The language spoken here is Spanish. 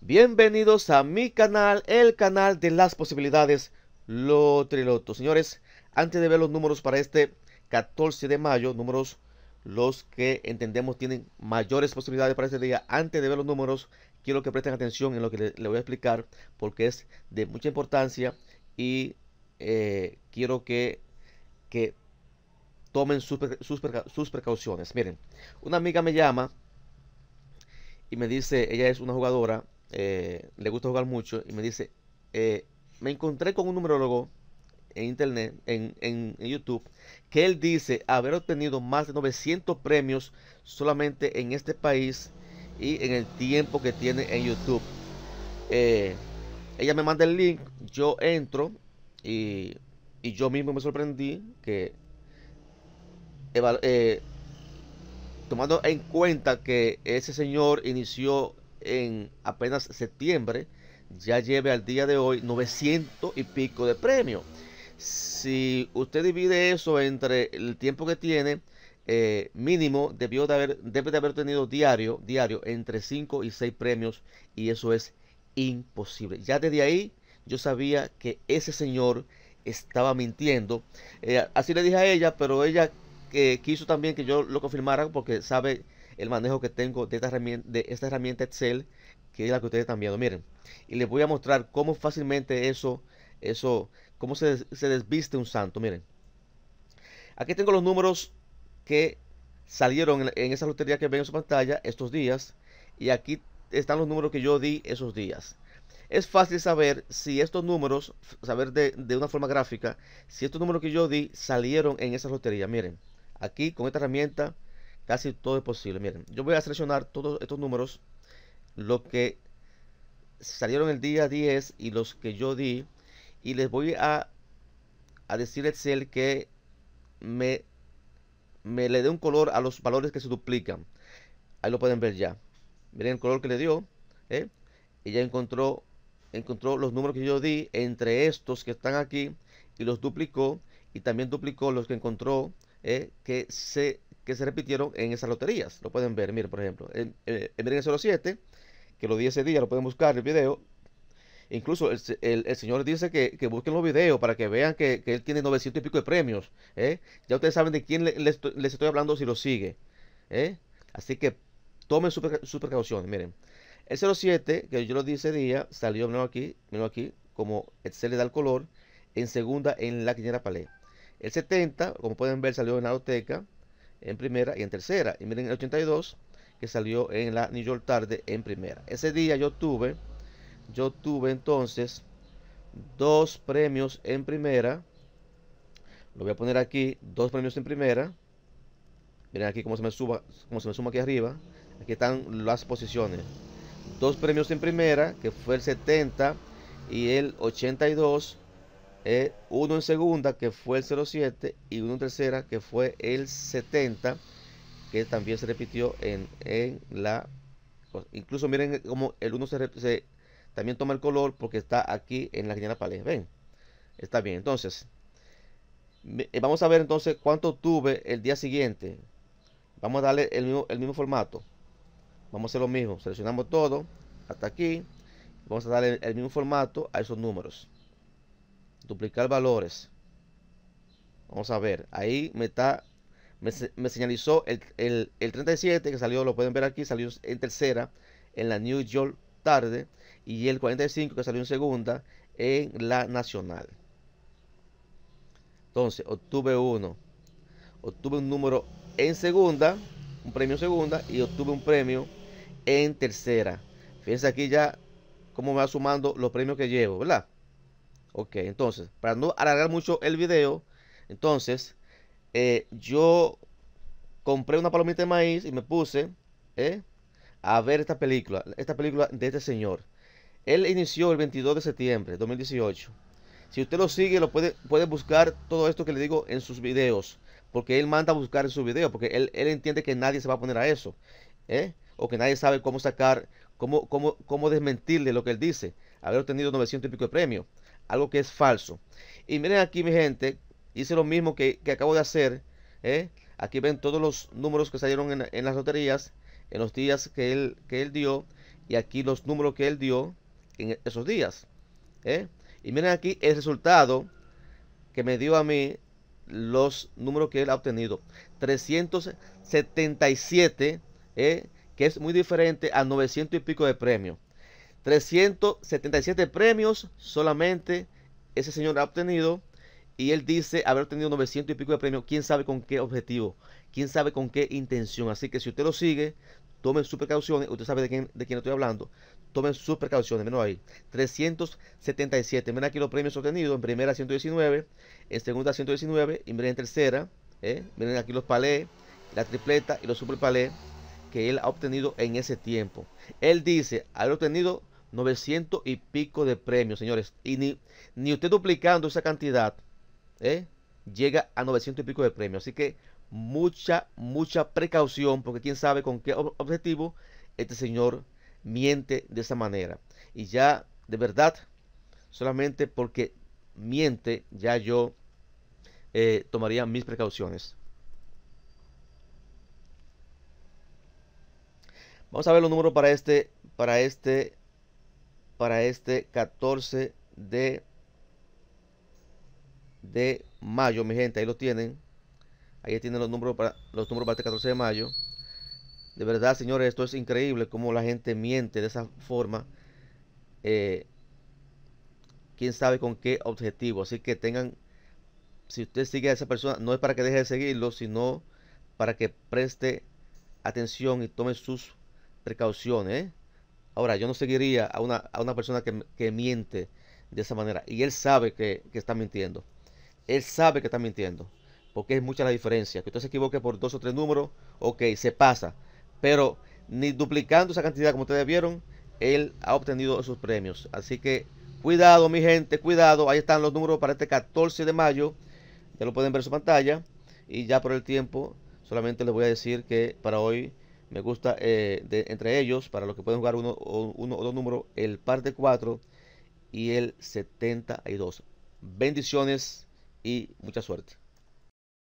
Bienvenidos a mi canal, el canal de las posibilidades trilotos. Señores, antes de ver los números para este 14 de mayo, números los que entendemos tienen mayores posibilidades para este día, antes de ver los números, quiero que presten atención en lo que le, voy a explicar porque es de mucha importancia y eh, quiero que, que tomen sus precauciones. Miren, una amiga me llama y me dice, ella es una jugadora eh, le gusta jugar mucho, y me dice, eh, me encontré con un numerólogo en internet, en, YouTube, que él dice haber obtenido más de 900 premios solamente en este país y en el tiempo que tiene en YouTube. Eh, ella me manda el link, yo entro y, yo mismo me sorprendí que tomando en cuenta que ese señor inició en apenas septiembre, ya lleve al día de hoy 900 y pico de premios. Si usted divide eso entre el tiempo que tiene, eh, mínimo debió de haber, debe de haber tenido diario, diario entre 5 y 6 premios y eso es imposible. Ya desde ahí yo sabía que ese señor estaba mintiendo. Eh, así le dije a ella, pero ella que eh, quiso también que yo lo confirmara porque sabe el manejo que tengo de esta herramienta, de esta herramienta Excel, que es la que ustedes están viendo. Miren, y les voy a mostrar cómo fácilmente eso, eso, cómo se, desviste un santo. Miren, aquí tengo los números que salieron en, esa lotería que ven en su pantalla estos días. Y aquí están los números que yo di esos días es fácil saber si estos números, saber de, de, una forma gráfica, si estos números que yo di salieron en esa lotería. Miren, aquí con esta herramienta Casi todo es posible. Miren, yo voy a seleccionar todos estos números, los que salieron el día 10 y los que yo di, y les voy a, a decir Excel que me, me le dé un color a los valores que se duplican. Ahí lo pueden ver ya. Miren el color que le dio. ¿eh? Ella encontró, encontró los números que yo di entre estos que están aquí y los duplicó. Y también duplicó los que encontró ¿eh? que se que se repitieron en esas loterías. Lo pueden ver, miren, por ejemplo, en, el eh, 07, que lo di ese día, lo pueden buscar el video. Incluso el, señor dice que, busquen los videos para que vean que, él tiene 900 y pico de premios. ¿eh? Ya ustedes saben de quién les, estoy hablando si lo sigue. ¿eh? Así que tomen su precaución, Miren, el 07, que yo lo di ese día, salió Miren aquí, miren aquí, como Excel le da el color, en segunda en la quiniera palé. El 70, como pueden ver, salió en la loteca en primera y en tercera. Y miren el 82 que salió en la New York Tarde en primera. Ese día yo tuve, yo tuve entonces dos premios en primera. Lo voy a poner aquí, dos premios en primera. Miren aquí cómo se me suba, como se me suma aquí arriba. Aquí están las posiciones. Dos premios en primera, que fue el 70 y el 82 eh, uno en segunda que fue el 07 y uno en tercera que fue el 70 que también se repitió en, la incluso miren como el 1 se, también toma el color porque está aquí en la la pale ven está bien entonces eh, vamos a ver entonces cuánto tuve el día siguiente vamos a darle el mismo, el mismo formato vamos a hacer lo mismo seleccionamos todo hasta aquí vamos a darle el mismo formato a esos números duplicar valores. Vamos a ver, ahí me está, me, señalizó el, el, 37 que salió, lo pueden ver aquí, salió en tercera en la New York tarde y el 45 que salió en segunda en la nacional. Entonces, obtuve uno, obtuve un número en segunda, un premio en segunda y obtuve un premio en tercera. Fíjense aquí ya cómo me va sumando los premios que llevo, ¿verdad? Ok, entonces, para no alargar mucho el video, entonces, eh, yo compré una palomita de maíz y me puse eh, a ver esta película, esta película de este señor. Él inició el 22 de septiembre de 2018. Si usted lo sigue, lo puede, puede buscar todo esto que le digo en sus videos. Porque él manda a buscar en sus videos. Porque él, entiende que nadie se va a poner a eso. ¿eh? O que nadie sabe cómo sacar, cómo, cómo, cómo desmentirle lo que él dice. Haber obtenido 900 y pico de premio algo que es falso. Y miren aquí mi gente, hice lo mismo que, acabo de hacer. ¿eh? Aquí ven todos los números que salieron en, las loterías, en los días que él, que él dio, y aquí los números que él dio en esos días. ¿eh? Y miren aquí el resultado que me dio a mí los números que él ha obtenido. 377, ¿eh? que es muy diferente a 900 y pico de premio. 377 premios solamente ese señor ha obtenido y él dice haber obtenido 900 y pico de premios, quién sabe con qué objetivo, quién sabe con qué intención. Así que si usted lo sigue, tomen sus precauciones, usted sabe de quién, de quién estoy hablando, tomen sus precauciones, menos ahí, 377, miren aquí los premios obtenidos, en primera 119, en segunda 119, y miren en tercera, ¿eh? miren aquí los palés, la tripleta y los super palés que él ha obtenido en ese tiempo. Él dice haber obtenido 900 y pico de premios, señores. Y ni, usted duplicando esa cantidad, ¿eh? llega a 900 y pico de premios. Así que mucha, mucha precaución, porque quién sabe con qué objetivo este señor miente de esa manera. Y ya, de verdad, solamente porque miente, ya yo eh, tomaría mis precauciones. Vamos a ver los números para este, para este para este 14 de, de mayo, mi gente. Ahí lo tienen. Ahí tienen los números para los números para este 14 de mayo. De verdad, señores, esto es increíble cómo la gente miente de esa forma. Eh, quién sabe con qué objetivo. Así que tengan, si usted sigue a esa persona, no es para que deje de seguirlo, sino para que preste atención y tome sus precauciones. ¿eh? Ahora, yo no seguiría a una, persona que, miente de esa manera. Y él sabe que, que, está mintiendo. Él sabe que está mintiendo. Porque es mucha la diferencia. Que usted se equivoque por dos o tres números, ok, se pasa. Pero ni duplicando esa cantidad como ustedes vieron, él ha obtenido esos premios. Así que cuidado, mi gente, cuidado. Ahí están los números para este 14 de mayo. Ya lo pueden ver en su pantalla. Y ya por el tiempo, solamente les voy a decir que para hoy me gusta eh, de, entre ellos, para los que pueden jugar uno, o, dos números, el par de 4 y el 72. Bendiciones y mucha suerte.